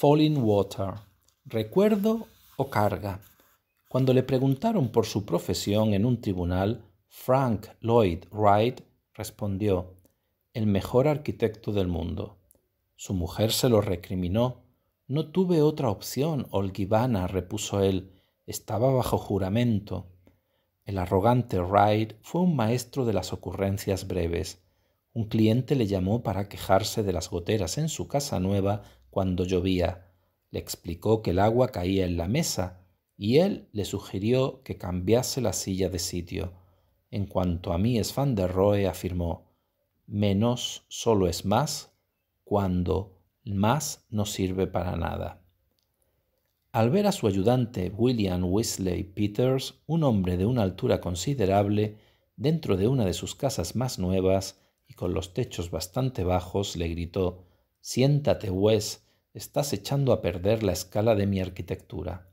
Falling Water, recuerdo o carga. Cuando le preguntaron por su profesión en un tribunal, Frank Lloyd Wright respondió, el mejor arquitecto del mundo. Su mujer se lo recriminó. No tuve otra opción, Olgivana, repuso él. Estaba bajo juramento. El arrogante Wright fue un maestro de las ocurrencias breves. Un cliente le llamó para quejarse de las goteras en su casa nueva cuando llovía. Le explicó que el agua caía en la mesa y él le sugirió que cambiase la silla de sitio. En cuanto a mí, Van der Rohe afirmó: menos solo es más cuando más no sirve para nada. Al ver a su ayudante William Wesley Peters, un hombre de una altura considerable, dentro de una de sus casas más nuevas y con los techos bastante bajos, le gritó Siéntate, Wes, estás echando a perder la escala de mi arquitectura.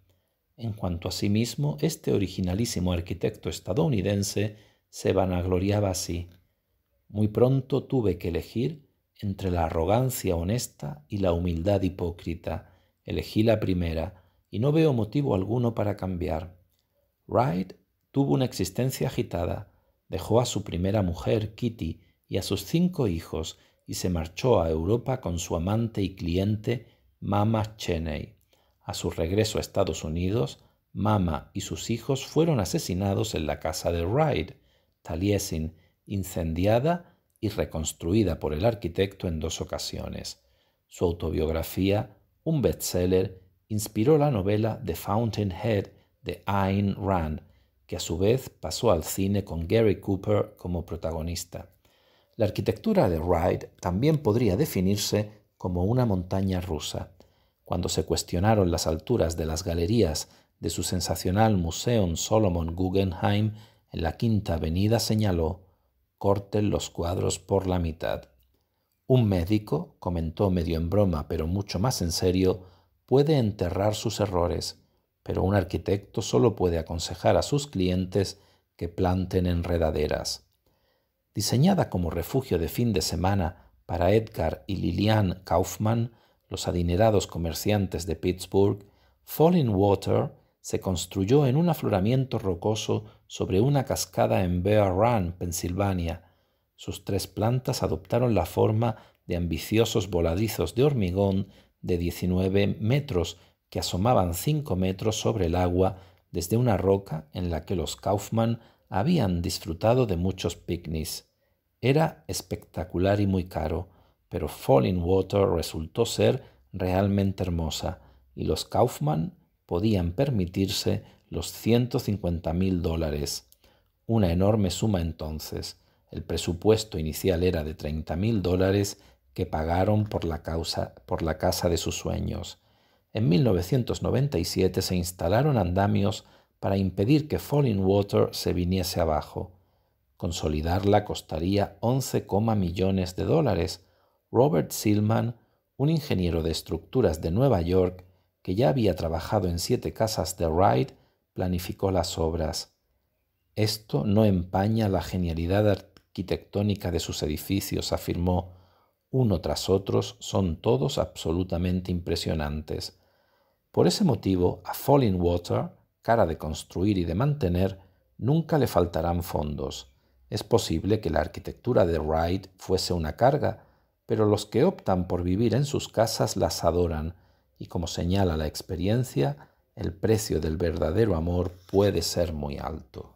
En cuanto a sí mismo, este originalísimo arquitecto estadounidense se vanagloriaba así. Muy pronto tuve que elegir entre la arrogancia honesta y la humildad hipócrita. Elegí la primera, y no veo motivo alguno para cambiar. Wright tuvo una existencia agitada, dejó a su primera mujer, Kitty, y a sus cinco hijos, y se marchó a Europa con su amante y cliente, Mama Cheney. A su regreso a Estados Unidos, Mama y sus hijos fueron asesinados en la casa de Wright, Taliesin, incendiada y reconstruida por el arquitecto en dos ocasiones. Su autobiografía, un bestseller, inspiró la novela The Fountainhead de Ayn Rand, que a su vez pasó al cine con Gary Cooper como protagonista. La arquitectura de Wright también podría definirse como una montaña rusa cuando se cuestionaron las alturas de las galerías de su sensacional Museum Solomon Guggenheim en la Quinta Avenida, señaló, corten los cuadros por la mitad. Un médico, comentó medio en broma, pero mucho más en serio, puede enterrar sus errores, pero un arquitecto solo puede aconsejar a sus clientes que planten enredaderas. Diseñada como refugio de fin de semana para Edgar y Lilian Kaufmann, los adinerados comerciantes de Pittsburgh, Falling Water se construyó en un afloramiento rocoso sobre una cascada en Bear Run, Pensilvania. Sus tres plantas adoptaron la forma de ambiciosos voladizos de hormigón de 19 metros que asomaban 5 metros sobre el agua desde una roca en la que los Kaufman habían disfrutado de muchos picnics. Era espectacular y muy caro pero Falling Water resultó ser realmente hermosa y los Kaufman podían permitirse los 150 mil dólares, una enorme suma entonces. El presupuesto inicial era de 30 mil dólares que pagaron por la, causa, por la casa de sus sueños. En 1997 se instalaron andamios para impedir que Falling Water se viniese abajo. Consolidarla costaría 11, millones de dólares, Robert Silman, un ingeniero de estructuras de Nueva York que ya había trabajado en siete casas de Wright, planificó las obras. Esto no empaña la genialidad arquitectónica de sus edificios, afirmó. Uno tras otros son todos absolutamente impresionantes. Por ese motivo, a Falling Water, cara de construir y de mantener, nunca le faltarán fondos. Es posible que la arquitectura de Wright fuese una carga, pero los que optan por vivir en sus casas las adoran, y como señala la experiencia, el precio del verdadero amor puede ser muy alto.